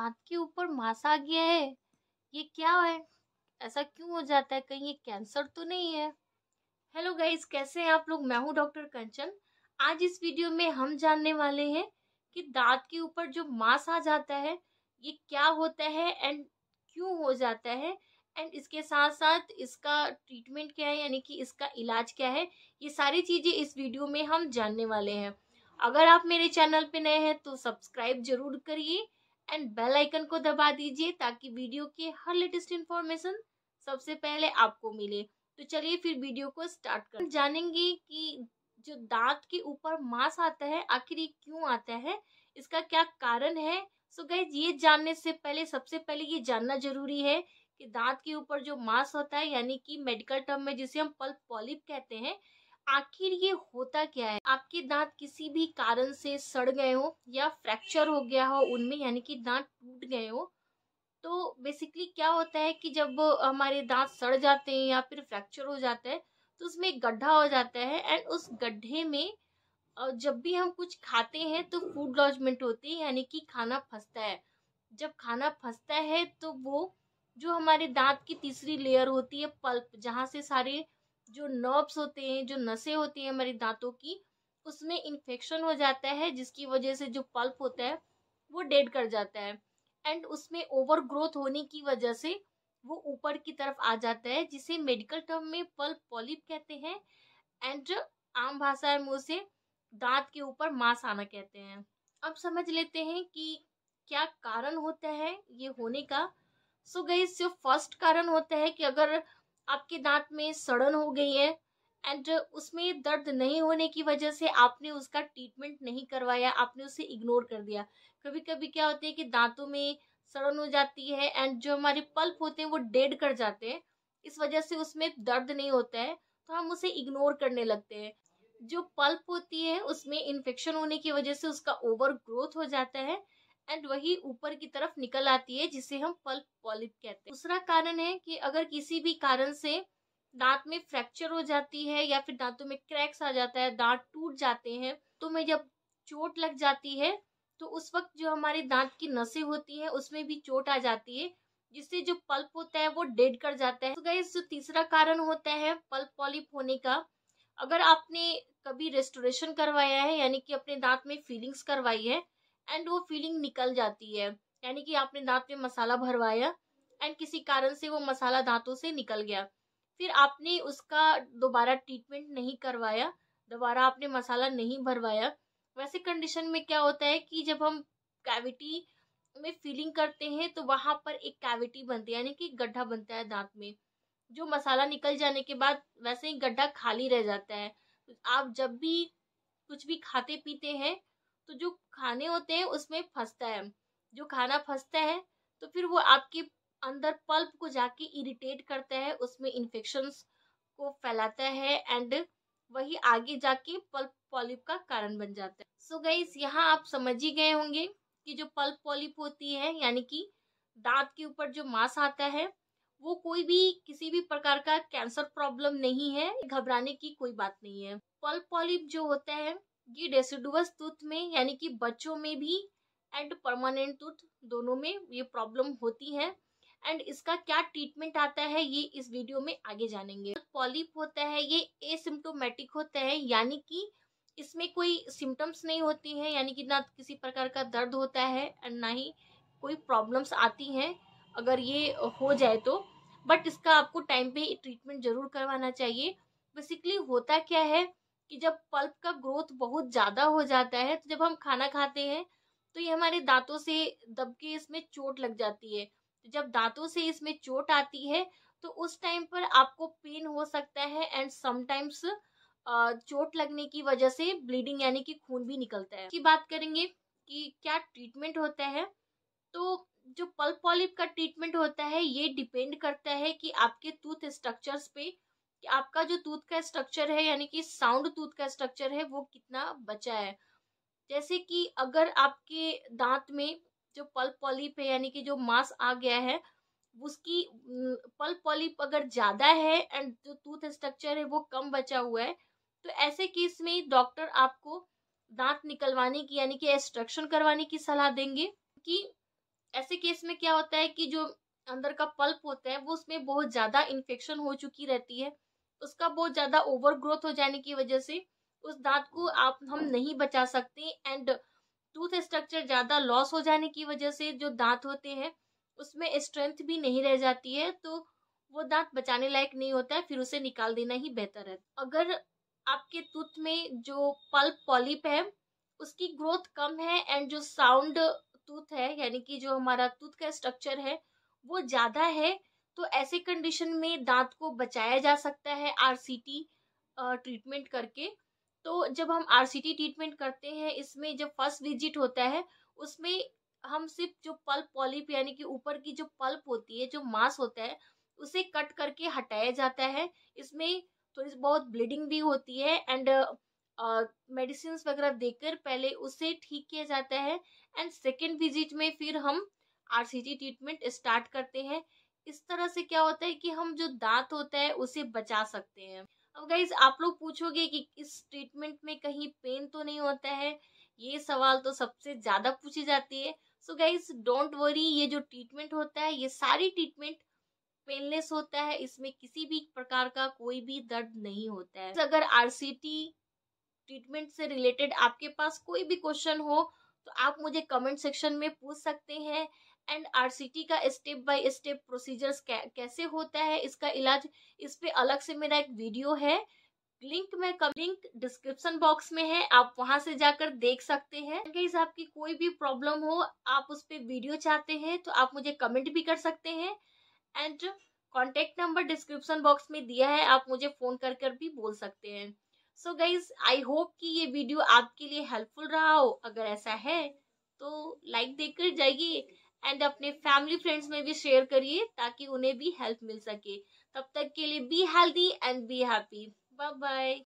आँख के ऊपर मांस आ गया है ये क्या है ऐसा क्यों हो जाता है कहीं ये कैंसर तो नहीं है हेलो गाइस कैसे हैं आप लोग मैं हूँ डॉक्टर कंचन आज इस वीडियो में हम जानने वाले हैं कि दांत के ऊपर जो मांस आ जाता है ये क्या होता है एंड क्यों हो जाता है एंड इसके साथ साथ इसका ट्रीटमेंट क्या है यानी कि इसका इलाज क्या है ये सारी चीज़ें इस वीडियो में हम जानने वाले हैं अगर आप मेरे चैनल पे नए हैं तो सब्सक्राइब जरूर करिए एंड बेल आइकन को दबा दीजिए ताकि वीडियो के हर लेटेस्ट इन्फॉर्मेशन सबसे पहले आपको मिले तो चलिए फिर वीडियो को स्टार्ट कर जानेंगे कि जो दांत के ऊपर मांस आता है आखिर ये क्यों आता है इसका क्या कारण है सो so गैज ये जानने से पहले सबसे पहले ये जानना जरूरी है कि दांत के ऊपर जो मांस होता है यानी कि मेडिकल टर्म में जिसे हम पल्प पॉलिप कहते हैं आखिर ये होता क्या है आपके दांत किसी भी कारण से सड़ गए हो या फ्रैक्चर हो गया हो उनमें यानी कि दांत टूट गए हो तो बेसिकली क्या होता है कि जब हमारे दांत सड़ जाते हैं या फिर फ्रैक्चर हो जाता है तो उसमें एक गड्ढा हो जाता है एंड उस गड्ढे में जब भी हम कुछ खाते हैं तो फूड लॉजमेंट होती है यानी कि खाना फंसता है जब खाना फंसता है तो वो जो हमारे दांत की तीसरी लेयर होती है पल्प जहाँ से सारे जो नर्व्स होते हैं जो नसें होती हैं हमारी दांतों की उसमें इन्फेक्शन हो जाता है जिसकी वजह से जो पल्प होता है वो डेड कर जाता है एंड उसमें ओवर ग्रोथ होने की वजह से वो ऊपर की तरफ आ जाता है जिसे मेडिकल टर्म में पल्प पॉलिप कहते हैं एंड आम भाषा में उसे दांत के ऊपर मांस आना कहते हैं अब समझ लेते हैं कि क्या कारण होता है ये होने का सो गई सिर्फ फर्स्ट कारण होता है कि अगर आपके दांत में सड़न हो गई है एंड उसमें दर्द नहीं होने की वजह से आपने उसका ट्रीटमेंट नहीं करवाया आपने उसे इग्नोर कर दिया कभी कभी क्या होता है कि दांतों में सड़न हो जाती है एंड जो हमारे पल्प होते हैं वो डेड कर जाते हैं इस वजह से उसमें दर्द नहीं होता है तो हम उसे इग्नोर करने लगते हैं जो पल्प होती है उसमें इन्फेक्शन होने की वजह से उसका ओवर ग्रोथ हो जाता है एंड वही ऊपर की तरफ निकल आती है जिसे हम पल्प पॉलिप कहते हैं दूसरा कारण है कि अगर किसी भी कारण से दांत में फ्रैक्चर हो जाती है या फिर दांतों में क्रैक्स आ जाता है दांत टूट जाते हैं तो में जब चोट लग जाती है तो उस वक्त जो हमारे दांत की नसें होती हैं उसमें भी चोट आ जाती है जिससे जो पल्प होता है वो डेड कर जाता है तो गैस जो तीसरा कारण होता है पल्प पॉलिप होने का अगर आपने कभी रेस्टोरेशन करवाया है यानी कि अपने दांत में फीलिंग्स करवाई है एंड वो फीलिंग निकल जाती है यानी कि आपने दांत में मसाला भरवाया एंड किसी कारण से वो मसाला दांतों से निकल गया फिर आपने उसका दोबारा ट्रीटमेंट नहीं करवाया दोबारा आपने मसाला नहीं भरवाया वैसे कंडीशन में क्या होता है कि जब हम कैविटी में फीलिंग करते हैं तो वहाँ पर एक कैविटी बनती है यानी कि गड्ढा बनता है दांत में जो मसाला निकल जाने के बाद वैसे ही गड्ढा खाली रह जाता है आप जब भी कुछ भी खाते पीते हैं तो जो खाने होते हैं उसमें फंसता है जो खाना फंसता है तो फिर वो आपके अंदर पल्प को जाके इरिटेट करता है उसमें इन्फेक्शंस को फैलाता है एंड वही आगे जाके पल्प पॉलिप का कारण बन जाता है सो गई यहाँ आप समझ ही गए होंगे कि जो पल्प पॉलिप होती है यानी कि दांत के ऊपर जो मांस आता है वो कोई भी किसी भी प्रकार का कैंसर प्रॉब्लम नहीं है घबराने की कोई बात नहीं है पल्प पॉलिप जो होता है ये डेसिडुअस टूथ में यानी कि बच्चों में भी एंड परमानेंट टूथ दोनों में ये प्रॉब्लम होती है एंड इसका क्या ट्रीटमेंट आता है ये इस वीडियो में आगे जानेंगे पॉलिप होता है ये एसिम्टोमेटिक होता है यानी कि इसमें कोई सिम्टम्स नहीं होती हैं यानी कि ना किसी प्रकार का दर्द होता है एंड ना ही कोई प्रॉब्लम्स आती हैं अगर ये हो जाए तो बट इसका आपको टाइम पे ट्रीटमेंट जरूर करवाना चाहिए बेसिकली होता क्या है कि जब पल्प का ग्रोथ बहुत ज़्यादा हो जाता है तो जब हम खाना खाते हैं तो ये हमारे दांतों से दब के इसमें चोट लग जाती है तो जब दांतों से इसमें चोट आती है तो उस टाइम पर आपको पेन हो सकता है एंड समटाइम्स चोट लगने की वजह से ब्लीडिंग यानी कि खून भी निकलता है की बात करेंगे कि क्या ट्रीटमेंट होता है तो जो पल्प पॉलिप का ट्रीटमेंट होता है ये डिपेंड करता है कि आपके टूथ स्ट्रक्चर्स पे कि आपका जो टूथ का स्ट्रक्चर है यानी कि साउंड टूथ का स्ट्रक्चर है वो कितना बचा है जैसे कि अगर आपके दांत में जो पल्प पॉलिप है यानी कि जो मांस आ गया है उसकी पल्प पॉलिप अगर ज़्यादा है एंड जो टूथ स्ट्रक्चर है वो कम बचा हुआ है तो ऐसे केस में डॉक्टर आपको दांत निकलवाने की यानी कि एक्सट्रक्शन करवाने की सलाह देंगे कि ऐसे केस में क्या होता है कि जो अंदर का पल्प होता है वो उसमें बहुत ज़्यादा इन्फेक्शन हो चुकी रहती है उसका बहुत ज़्यादा ओवर ग्रोथ हो जाने की वजह से उस दांत को आप हम नहीं बचा सकते एंड टूथ स्ट्रक्चर ज़्यादा लॉस हो जाने की वजह से जो दांत होते हैं उसमें स्ट्रेंथ भी नहीं रह जाती है तो वो दांत बचाने लायक नहीं होता है फिर उसे निकाल देना ही बेहतर है अगर आपके टूथ में जो पल्प पॉलिप है उसकी ग्रोथ कम है एंड जो साउंड टूथ है यानी कि जो हमारा टूथ का स्ट्रक्चर है वो ज़्यादा है तो ऐसे कंडीशन में दांत को बचाया जा सकता है आरसीटी ट्रीटमेंट करके तो जब हम आरसीटी ट्रीटमेंट करते हैं इसमें जब फर्स्ट विजिट होता है उसमें हम सिर्फ जो पल्प पॉलिप यानी कि ऊपर की जो पल्प होती है जो मांस होता है उसे कट करके हटाया जाता है इसमें थोड़ी सी बहुत ब्लीडिंग भी होती है एंड मेडिसिन वगैरह देकर पहले उसे ठीक किया जाता है एंड सेकेंड विजिट में फिर हम आर ट्रीटमेंट स्टार्ट करते हैं इस तरह से क्या होता है कि हम जो दांत होता है उसे बचा सकते हैं अब गाइज आप लोग पूछोगे कि इस ट्रीटमेंट में कहीं पेन तो नहीं होता है ये सवाल तो सबसे ज़्यादा पूछी जाती है सो गाइज डोंट वरी ये जो ट्रीटमेंट होता है ये सारी ट्रीटमेंट पेनलेस होता है इसमें किसी भी प्रकार का कोई भी दर्द नहीं होता है अगर आर ट्रीटमेंट से रिलेटेड आपके पास कोई भी क्वेश्चन हो तो आप मुझे कमेंट सेक्शन में पूछ सकते हैं एंड आरसीटी का स्टेप बाय स्टेप प्रोसीजर्स कैसे होता है इसका इलाज इस पे अलग से मेरा एक वीडियो है लिंक में कम लिंक डिस्क्रिप्शन बॉक्स में है आप वहां से जाकर देख सकते हैं गाइस आपकी कोई भी प्रॉब्लम हो आप उस पर वीडियो चाहते हैं तो आप मुझे कमेंट भी कर सकते हैं and contact number description box में दिया है आप मुझे फ़ोन कर कर भी बोल सकते हैं सो गाइज आई होप कि ये वीडियो आपके लिए हेल्पफुल रहा हो अगर ऐसा है तो लाइक देकर जाइए एंड अपने फैमिली फ्रेंड्स में भी शेयर करिए ताकि उन्हें भी हेल्प मिल सके तब तक के लिए be healthy and be happy bye bye